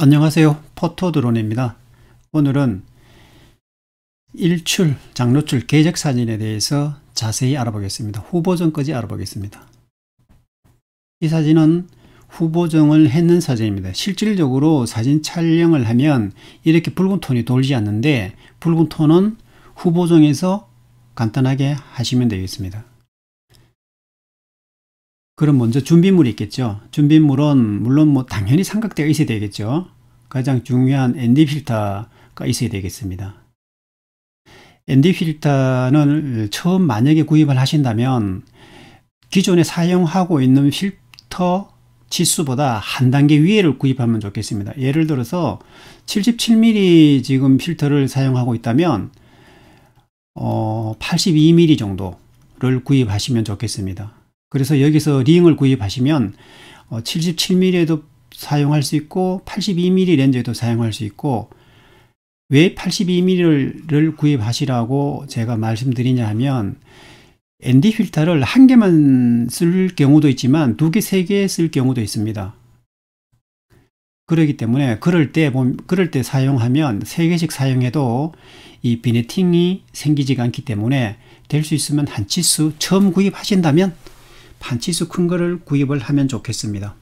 안녕하세요. 포토드론입니다. 오늘은 일출, 장로출 계적 사진에 대해서 자세히 알아보겠습니다. 후보정까지 알아보겠습니다. 이 사진은 후보정을 했는 사진입니다. 실질적으로 사진 촬영을 하면 이렇게 붉은 톤이 돌지 않는데 붉은 톤은 후보정에서 간단하게 하시면 되겠습니다. 그럼 먼저 준비물이 있겠죠. 준비물은 물론 뭐 당연히 삼각대가 있어야 되겠죠. 가장 중요한 ND 필터가 있어야 되겠습니다. ND 필터는 처음 만약에 구입을 하신다면 기존에 사용하고 있는 필터 치수보다 한 단계 위에를 구입하면 좋겠습니다. 예를 들어서 77mm 지금 필터를 사용하고 있다면 어, 82mm 정도를 구입하시면 좋겠습니다. 그래서 여기서 링을 구입하시면 77mm에도 어, 사용할 수 있고 82mm 렌즈에도 사용할 수 있고 왜 82mm를 구입하시라고 제가 말씀드리냐 하면 ND 필터를 한 개만 쓸 경우도 있지만 두 개, 세 개 쓸 경우도 있습니다. 그러기 때문에 그럴 때 그럴 때 사용하면 세 개씩 사용해도 이 비네팅이 생기지가 않기 때문에 될 수 있으면 한 치수 처음 구입하신다면 반치수 큰 거를 구입을 하면 좋겠습니다.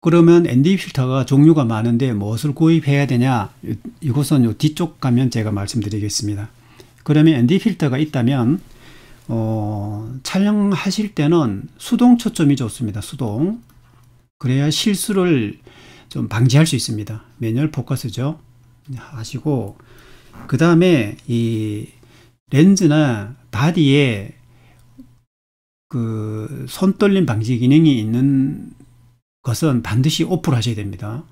그러면 ND 필터가 종류가 많은데 무엇을 구입해야 되냐? 이곳은요 뒤쪽 가면 제가 말씀드리겠습니다. 그러면 ND 필터가 있다면 어, 촬영하실 때는 수동 초점이 좋습니다. 수동. 그래야 실수를 좀 방지할 수 있습니다. 매뉴얼 포커스죠. 하시고 그 다음에 이 렌즈나 바디에 그 손떨림 방지 기능이 있는 것은 반드시 오프를 하셔야 됩니다.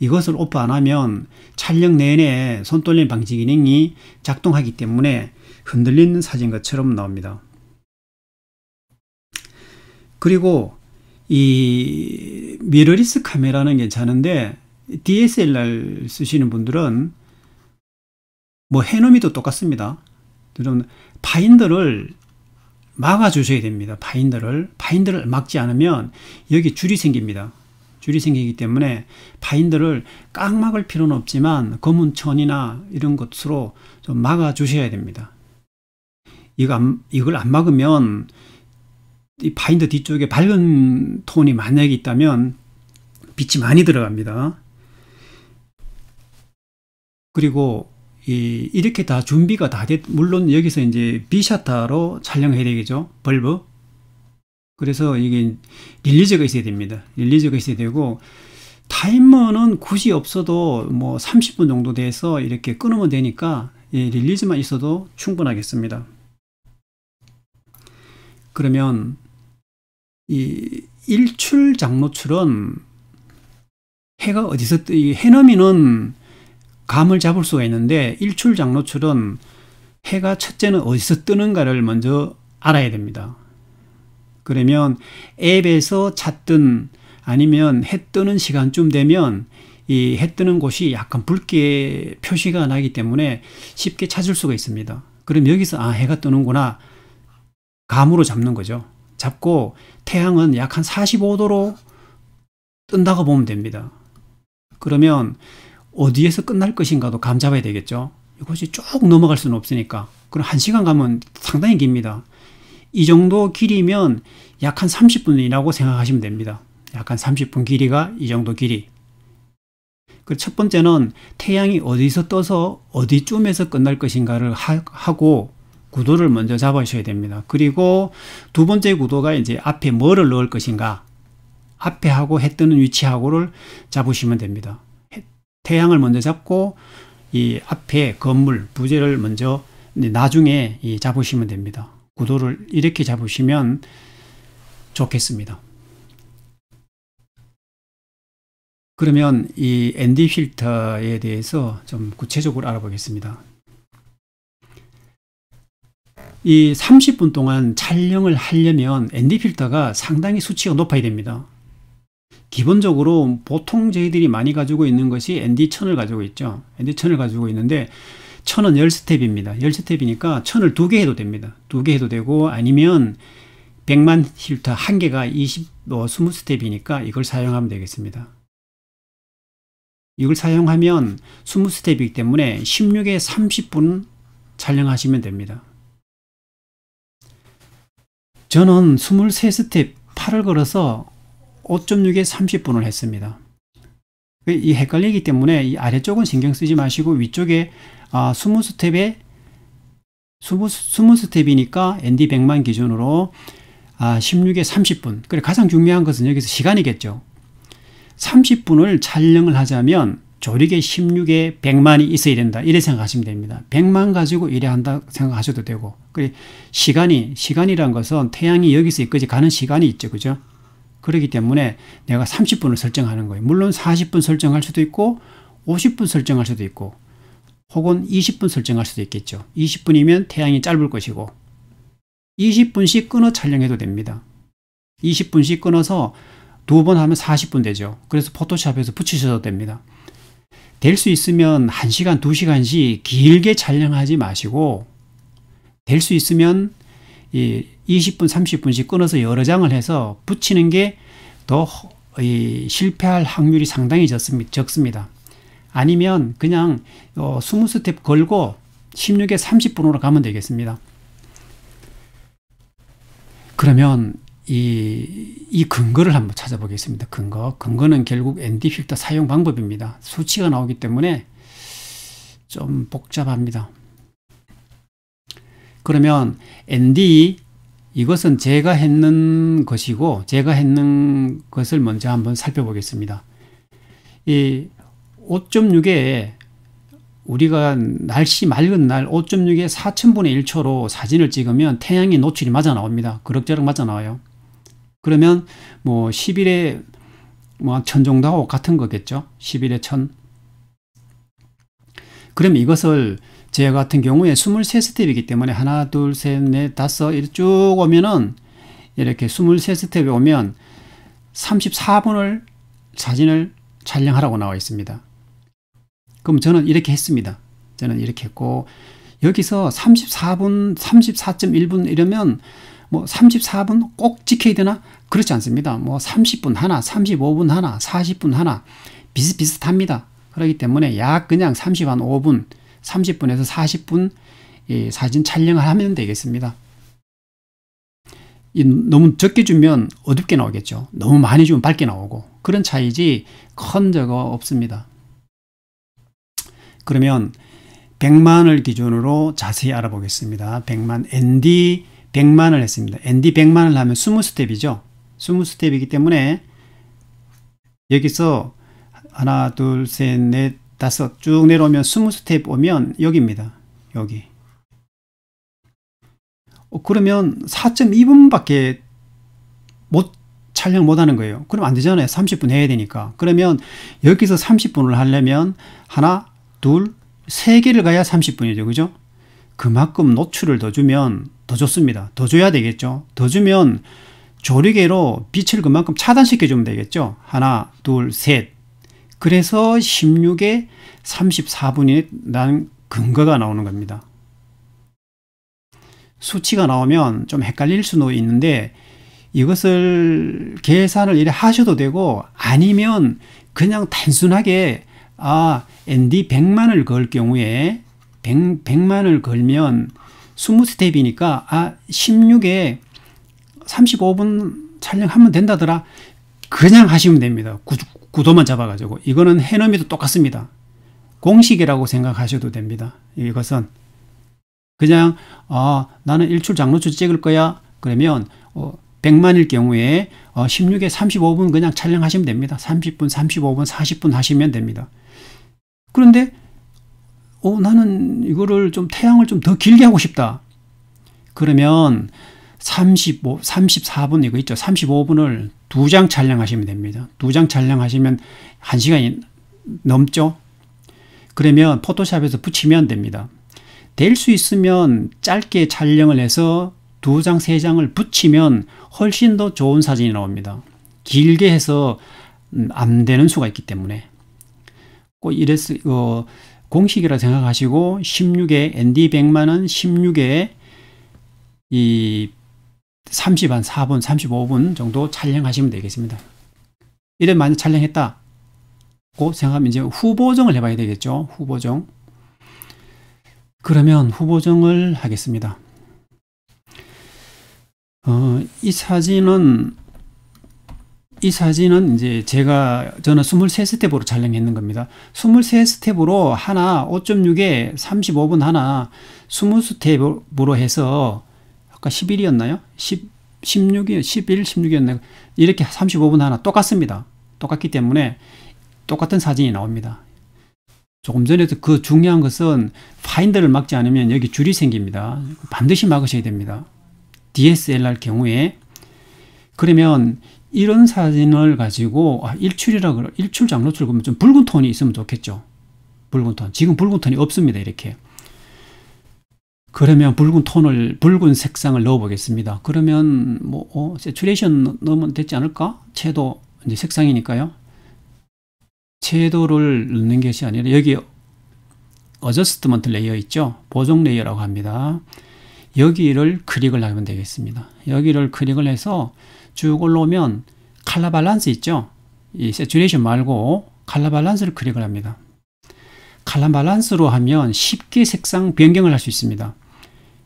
이것을 오프 안 하면 촬영 내내 손떨림 방지 기능이 작동하기 때문에 흔들리는 사진 것처럼 나옵니다. 그리고 이 미러리스 카메라는 괜찮은데 DSLR 쓰시는 분들은 뭐 해놈이도 똑같습니다. 여러 파인더를 막아주셔야 됩니다. 바인더를. 바인더를 막지 않으면 여기 줄이 생깁니다. 줄이 생기기 때문에 바인더를 꽉 막을 필요는 없지만 검은 천이나 이런 것으로 좀 막아주셔야 됩니다. 이거 안, 이걸 안 막으면 이 바인더 뒤쪽에 밝은 톤이 만약에 있다면 빛이 많이 들어갑니다. 그리고 이, 이렇게 다 준비가 다 됐, 물론 여기서 이제 b 샷타로 촬영해야 되겠죠. 벌브. 그래서 이게 릴리즈가 있어야 됩니다. 릴리즈가 있어야 되고, 타이머는 굳이 없어도 뭐 30분 정도 돼서 이렇게 끊으면 되니까 예, 릴리즈만 있어도 충분하겠습니다. 그러면 이 일출 장노출은 해가 어디서 이 해넘이는 감을 잡을 수가 있는데 일출 장로출은 해가 첫째는 어디서 뜨는가를 먼저 알아야 됩니다. 그러면 앱에서 찾든 아니면 해 뜨는 시간쯤 되면 이 해 뜨는 곳이 약간 붉게 표시가 나기 때문에 쉽게 찾을 수가 있습니다. 그럼 여기서 아 해가 뜨는구나 감으로 잡는 거죠. 잡고 태양은 약 한 45도로 뜬다고 보면 됩니다. 그러면 어디에서 끝날 것인가도 감 잡아야 되겠죠. 이것이 쭉 넘어갈 수는 없으니까. 그럼 한 시간 가면 상당히 깁니다. 이 정도 길이면 약 한 30분이라고 생각하시면 됩니다. 약 한 30분 길이가 이 정도 길이. 그 첫 번째는 태양이 어디서 떠서 어디쯤에서 끝날 것인가를 하고 구도를 먼저 잡으셔야 됩니다. 그리고 두 번째 구도가 이제 앞에 뭐를 넣을 것인가 앞에 하고 해 뜨는 위치하고를 잡으시면 됩니다. 태양을 먼저 잡고 이 앞에 건물 부재를 먼저 나중에 이 잡으시면 됩니다. 구도를 이렇게 잡으시면 좋겠습니다. 그러면 이 ND 필터에 대해서 좀 구체적으로 알아보겠습니다. 이 30분 동안 촬영을 하려면 ND 필터가 상당히 수치가 높아야 됩니다. 기본적으로 보통 저희들이 많이 가지고 있는 것이 ND 1000을 가지고 있죠. ND 1000을 가지고 있는데 1000은 10스텝입니다. 10스텝이니까 1000을 두 개 해도 됩니다. 두 개 해도 되고 아니면 100만 힐터 한 개가 20, 어, 20스텝이니까 이걸 사용하면 되겠습니다. 이걸 사용하면 20스텝이기 때문에 16에 30분 촬영하시면 됩니다. 저는 23스텝 8을 걸어서 5.6에 30분을 했습니다. 그 이 헷갈리기 때문에 이 아래쪽은 신경 쓰지 마시고 위쪽에 아, 20스텝에 20, 스텝이니까 ND 100만 기준으로 아, 16에 30분. 그래 가장 중요한 것은 여기서 시간이겠죠. 30분을 촬영을 하자면 조리개 16에 100만이 있어야 된다. 이래 생각하시면 됩니다. 100만 가지고 이래 한다 생각하셔도 되고. 그래 시간이 시간이란 것은 태양이 여기서 여기까지 가는 시간이 있죠. 그죠? 그렇기 때문에 내가 30분을 설정하는 거예요. 물론 40분 설정할 수도 있고 50분 설정할 수도 있고 혹은 20분 설정할 수도 있겠죠. 20분이면 태양이 짧을 것이고 20분씩 끊어 촬영해도 됩니다. 20분씩 끊어서 두 번 하면 40분 되죠. 그래서 포토샵에서 붙이셔도 됩니다. 될 수 있으면 1시간, 2시간씩 길게 촬영하지 마시고 될 수 있으면 이 20분, 30분씩 끊어서 여러 장을 해서 붙이는 게 더 실패할 확률이 상당히 적습니다. 아니면 그냥 20스텝 어, 걸고 16에 30분으로 가면 되겠습니다. 그러면 이, 이 근거를 한번 찾아보겠습니다. 근거. 근거는 결국 ND 필터 사용 방법입니다. 수치가 나오기 때문에 좀 복잡합니다. 그러면 ND 이것은 제가 했는 것이고 제가 했는 것을 먼저 한번 살펴보겠습니다. 이 5.6에 우리가 날씨 맑은 날 5.6에 4천분의 1초로 사진을 찍으면 태양의 노출이 맞아 나옵니다. 그럭저럭 맞아 나와요. 그러면 뭐 10일에 뭐천 정도하고 같은 거겠죠. 10일에 천. 그럼 이것을 제 같은 경우에 23스텝이기 때문에 하나 둘 셋 넷 다섯 이렇게 쭉 오면은 이렇게 23스텝에 오면 34분을 사진을 촬영하라고 나와 있습니다. 그럼 저는 이렇게 했습니다. 저는 이렇게 했고 여기서 34분, 34.1분 이러면 뭐 34분 꼭찍혀야 되나? 그렇지 않습니다. 뭐 30분 하나, 35분 하나, 40분 하나 비슷비슷합니다. 그렇기 때문에 약 그냥 30한 5분 30분에서 40분 예, 사진 촬영을 하면 되겠습니다. 너무 적게 주면 어둡게 나오겠죠. 너무 많이 주면 밝게 나오고 그런 차이지 큰 저거 없습니다. 그러면 100만을 기준으로 자세히 알아보겠습니다. 100만 ND 100만을 했습니다. ND 100만을 하면 20스텝이죠. 20스텝이기 때문에 여기서 하나 둘셋넷 다섯 쭉 내려오면 스무 스텝 오면 여기입니다. 여기. 어, 그러면 4.2분밖에 못 촬영 못 하는 거예요. 그럼 안 되잖아요. 30분 해야 되니까. 그러면 여기서 30분을 하려면 하나, 둘, 세 개를 가야 30분이죠. 그죠? 그만큼 노출을 더 주면 더 좋습니다. 더 줘야 되겠죠. 더 주면 조리개로 빛을 그만큼 차단시켜 주면 되겠죠. 하나, 둘, 셋. 그래서 16에 34분이라는 근거가 나오는 겁니다. 수치가 나오면 좀 헷갈릴 수도 있는데 이것을 계산을 이래 하셔도 되고 아니면 그냥 단순하게 아 ND 100만을 걸 경우에 100, 100만을 걸면 20스텝이니까 아 16에 35분 촬영하면 된다더라 그냥 하시면 됩니다. 구도만 잡아가지고 이거는 해넘이도 똑같습니다. 공식이라고 생각하셔도 됩니다. 이것은 그냥 아 나는 일출 장로초 찍을 거야 그러면 어, 100만일 경우에 어, 16에 35분 그냥 촬영하시면 됩니다. 30분, 35분, 40분 하시면 됩니다. 그런데 어, 나는 이거를 좀 태양을 좀 더 길게 하고 싶다. 그러면 35, 34분 이거 있죠. 35분을 두 장 촬영하시면 됩니다. 두 장 촬영하시면 1시간이 넘죠. 그러면 포토샵에서 붙이면 됩니다. 될 수 있으면 짧게 촬영을 해서 두 장, 세 장을 붙이면 훨씬 더 좋은 사진이 나옵니다. 길게 해서 음, 안 되는 수가 있기 때문에 꼭 이랬 어, 공식이라 생각하시고 16에 ND 100만원 16에 이 30한 4분 35분 정도 촬영하시면 되겠습니다. 이래 많이 촬영했다 고 생각하면 이제 후보정을 해봐야 되겠죠. 후보정. 그러면 후보정을 하겠습니다. 어, 이 사진은 이 사진은 이제 제가 저는 23스텝으로 촬영했는 겁니다. 23스텝으로 하나 5.6에 35분 하나 20스텝으로 해서 아까 11이었나요? 10, 16이 11, 16이었나요? 이렇게 35분 하나 똑같습니다. 똑같기 때문에 똑같은 사진이 나옵니다. 조금 전에도 그 중요한 것은 파인더를 막지 않으면 여기 줄이 생깁니다. 반드시 막으셔야 됩니다. DSLR 경우에 그러면 이런 사진을 가지고 아, 일출이라 고 일출 장로출 그러면 좀 붉은 톤이 있으면 좋겠죠. 붉은 톤. 지금 붉은 톤이 없습니다. 이렇게. 그러면 붉은 톤을 붉은 색상을 넣어 보겠습니다. 그러면 뭐 어, 세츄레이션 넣으면 됐지 않을까? 채도 이제 색상이니까요. 제도를 넣는 것이 아니라 여기 어저스트먼트 레이어 있죠? 보정 레이어라고 합니다. 여기를 클릭을 하면 되겠습니다. 여기를 클릭을 해서 쭉 올라오면 칼라 밸런스 있죠? 이 세츄레이션 말고 칼라 밸런스를 클릭을 합니다. 칼라 밸런스로 하면 쉽게 색상 변경을 할 수 있습니다.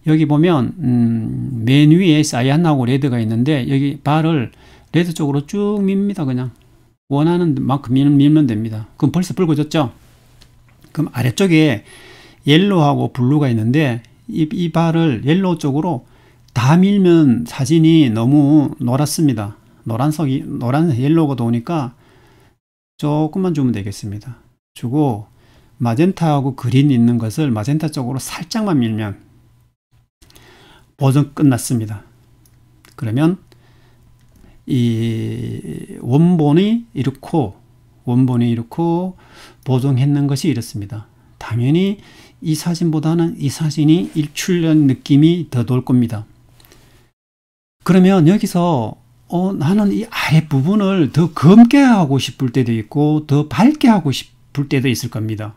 여기 보면 음, 맨 위에 사이안하고 레드가 있는데 여기 발을 레드 쪽으로 쭉 밉니다. 그냥 원하는 만큼 밀면 됩니다. 그럼 벌써 붉어졌죠? 그럼 아래쪽에 옐로우하고 블루가 있는데 이, 이 발을 옐로우 쪽으로 다 밀면 사진이 너무 노랗습니다. 노란색이 노란 옐로우가 도니까 조금만 주면 되겠습니다. 주고 마젠타하고 그린 있는 것을 마젠타 쪽으로 살짝만 밀면 보정 끝났습니다. 그러면 이 원본이 이렇고 원본이 이렇고 보정했는 것이 이렇습니다. 당연히 이 사진보다는 이 사진이 일출년 느낌이 더 돌 겁니다. 그러면 여기서 어, 나는 이 아랫부분을 더 검게 하고 싶을 때도 있고 더 밝게 하고 싶을 때도 있을 겁니다.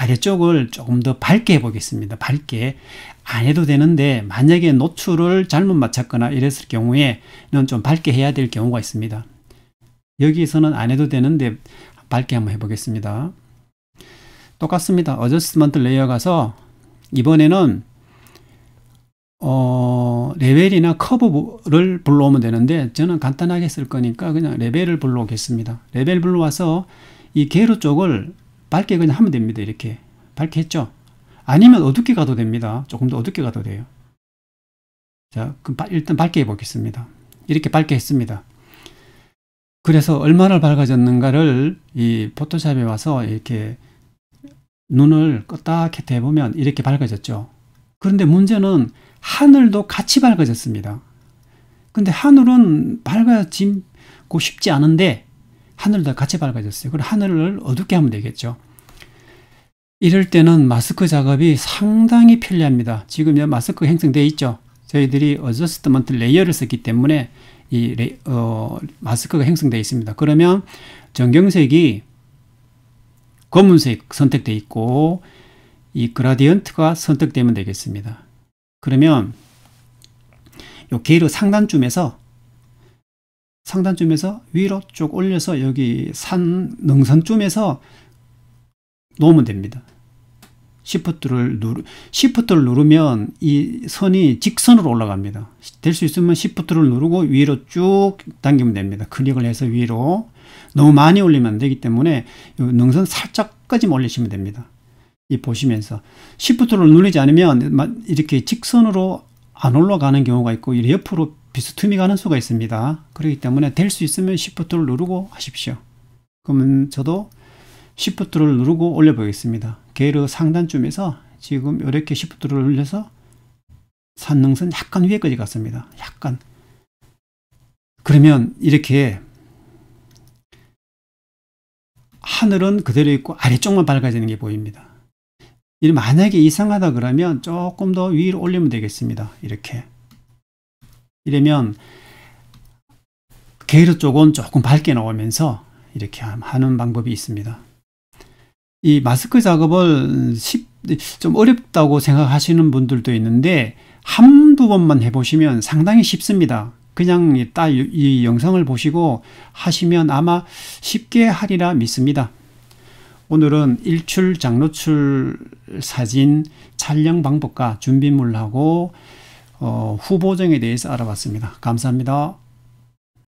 아래쪽을 조금 더 밝게 해보겠습니다. 밝게 안 해도 되는데 만약에 노출을 잘못 맞췄거나 이랬을 경우에는 좀 밝게 해야 될 경우가 있습니다. 여기서는안 해도 되는데 밝게 한번 해보겠습니다. 똑같습니다. 어저스먼트 레이어 가서 이번에는 어, 레벨이나 커브를 불러오면 되는데 저는 간단하게 쓸 거니까 그냥 레벨을 불러오겠습니다. 레벨 불러와서 이 개로 쪽을 밝게 그냥 하면 됩니다. 이렇게 밝게 했죠? 아니면 어둡게 가도 됩니다. 조금 더 어둡게 가도 돼요. 자, 그럼 일단 밝게 해보겠습니다. 이렇게 밝게 했습니다. 그래서 얼마나 밝아졌는가를 이 포토샵에 와서 이렇게 눈을 껐다 켰다 해보면 이렇게 밝아졌죠. 그런데 문제는 하늘도 같이 밝아졌습니다. 근데 하늘은 밝아짐고 쉽지 않은데 하늘을다 같이 밝아졌어요. 그럼 하늘을 어둡게 하면 되겠죠. 이럴 때는 마스크 작업이 상당히 편리합니다. 지금 마스크 행성되어 있죠. 저희들이 어저스트먼트 레이어를 썼기 때문에 이 레, 어, 마스크가 행성되어 있습니다. 그러면 전경색이 검은색 선택되어 있고 이 그라디언트가 선택되면 되겠습니다. 그러면 이계이로 상단쯤에서 상단쯤에서 위로 쭉 올려서 여기 산 능선쯤에서 놓으면 됩니다. 시프트를 누르 시프트를 누르면 이 선이 직선으로 올라갑니다. 될 수 있으면 시프트를 누르고 위로 쭉 당기면 됩니다. 클릭을 해서 위로 너무 많이 올리면 안 되기 때문에 능선 살짝까지 올리시면 됩니다. 이 보시면서 시프트를 누르지 않으면 이렇게 직선으로 안 올라가는 경우가 있고 옆으로 비스듬히가는 수가 있습니다. 그렇기 때문에 될 수 있으면 Shift를 누르고 하십시오. 그러면 저도 Shift를 누르고 올려보겠습니다. 게르 상단쯤에서 지금 이렇게 Shift를 올려서 산능선 약간 위에까지 갔습니다. 약간. 그러면 이렇게 하늘은 그대로 있고 아래쪽만 밝아지는 게 보입니다. 만약에 이상하다 그러면 조금 더 위로 올리면 되겠습니다. 이렇게. 이러면 게으르 쪽은 조금 밝게 나오면서 이렇게 하는 방법이 있습니다. 이 마스크 작업을 쉽, 좀 어렵다고 생각하시는 분들도 있는데 한두 번만 해보시면 상당히 쉽습니다. 그냥 딱이 영상을 보시고 하시면 아마 쉽게 하리라 믿습니다. 오늘은 일출 장로출 사진 촬영 방법과 준비물하고 어, 후보정에 대해서 알아봤습니다. 감사합니다.